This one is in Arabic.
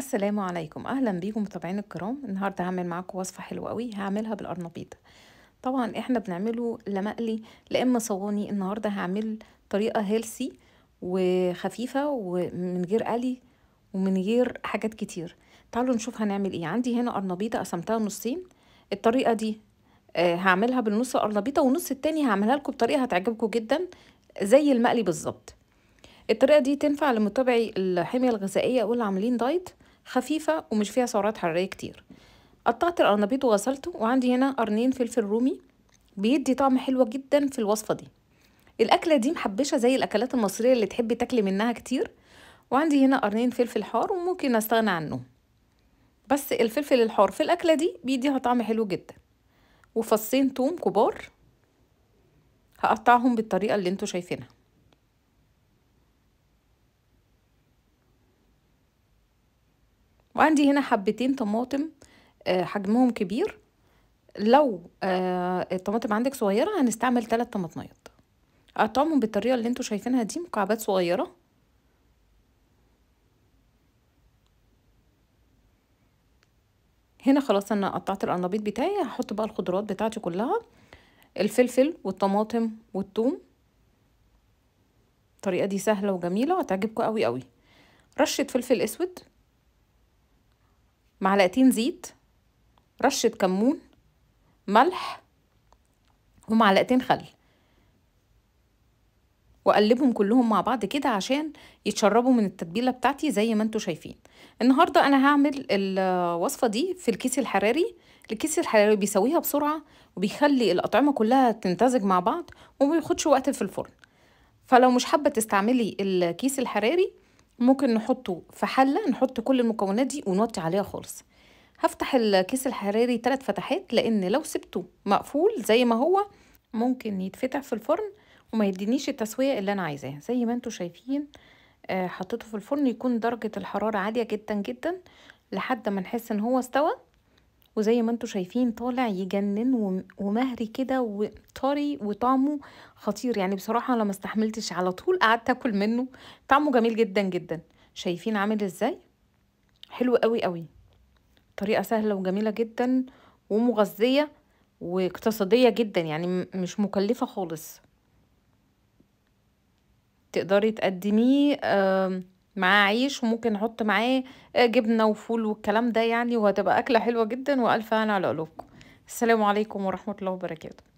السلام عليكم اهلا بيكم متابعين الكرام النهارده هعمل معاكم وصفه حلوه قوي هعملها بالقرنبيط طبعا احنا بنعمله لا مقلي لا اما صواني النهارده هعمل طريقه هيلسي وخفيفه ومن غير قلي ومن غير حاجات كتير تعالوا نشوف هنعمل ايه عندي هنا قرنبيطه قسمتها نصين الطريقه دي آه، هعملها بالنص قرنبيطه والنص التاني هعملها لكم بطريقه هتعجبكم جدا زي المقلي بالظبط الطريقه دي تنفع لمتابعي الحميه الغذائيه واللي عاملين دايت خفيفة ومش فيها سعرات حرارية كتير قطعت القرنبيط وغسلته وعندي هنا قرنين فلفل رومي بيدي طعم حلوة جدا في الوصفة دي الأكلة دي محبشة زي الأكلات المصرية اللي تحبي تاكلي منها كتير وعندي هنا قرنين فلفل حار وممكن أستغنى عنهم بس الفلفل الحار في الأكلة دي بيديها طعم حلو جدا وفصين توم كبار هقطعهم بالطريقة اللي انتوا شايفينها وعندي هنا حبتين طماطم آه، حجمهم كبير لو آه، الطماطم عندك صغيرة هنستعمل ثلاث طماطميات اقطعهم بالطريقة اللي انتوا شايفينها دي مكعبات صغيرة هنا خلاص انا قطعت القرنبيط بتاعي هحط بقى الخضروات بتاعتي كلها الفلفل والطماطم والثوم الطريقه دي سهله وجميله هتعجبكم قوي قوي رشه فلفل اسود معلقتين زيت رشة كمون ملح ومعلقتين خل واقلبهم كلهم مع بعض كده عشان يتشربوا من التتبيله بتاعتي زي ما انتوا شايفين النهارده انا هعمل الوصفه دي في الكيس الحراري الكيس الحراري بيسويها بسرعه وبيخلي الاطعمه كلها تمتزج مع بعض وما وقت في الفرن فلو مش حابه تستعملي الكيس الحراري ممكن نحطه في حلة نحط كل المكونات دي ونوطي عليها خالص هفتح الكيس الحراري ثلاث فتحات لان لو سبته مقفول زي ما هو ممكن يتفتح في الفرن وما يدينيش التسوية اللي انا عايزاها زي ما انتم شايفين آه، حطيته في الفرن يكون درجة الحرارة عالية جدا جدا لحد ما نحس ان هو استوى وزي ما انتم شايفين طالع يجنن ومهري كده وطري وطعمه خطير يعني بصراحه انا ما استحملتش على طول قعدت اكل منه طعمه جميل جدا جدا شايفين عامل ازاي حلو قوي قوي طريقه سهله وجميله جدا ومغذيه واقتصاديه جدا يعني مش مكلفه خالص تقدري تقدميه معاه عيش وممكن نحط معاه آه، جبنه وفول والكلام ده يعني وهتبقى اكله حلوه جدا والف هنا على قلوبكم السلام عليكم ورحمه الله وبركاته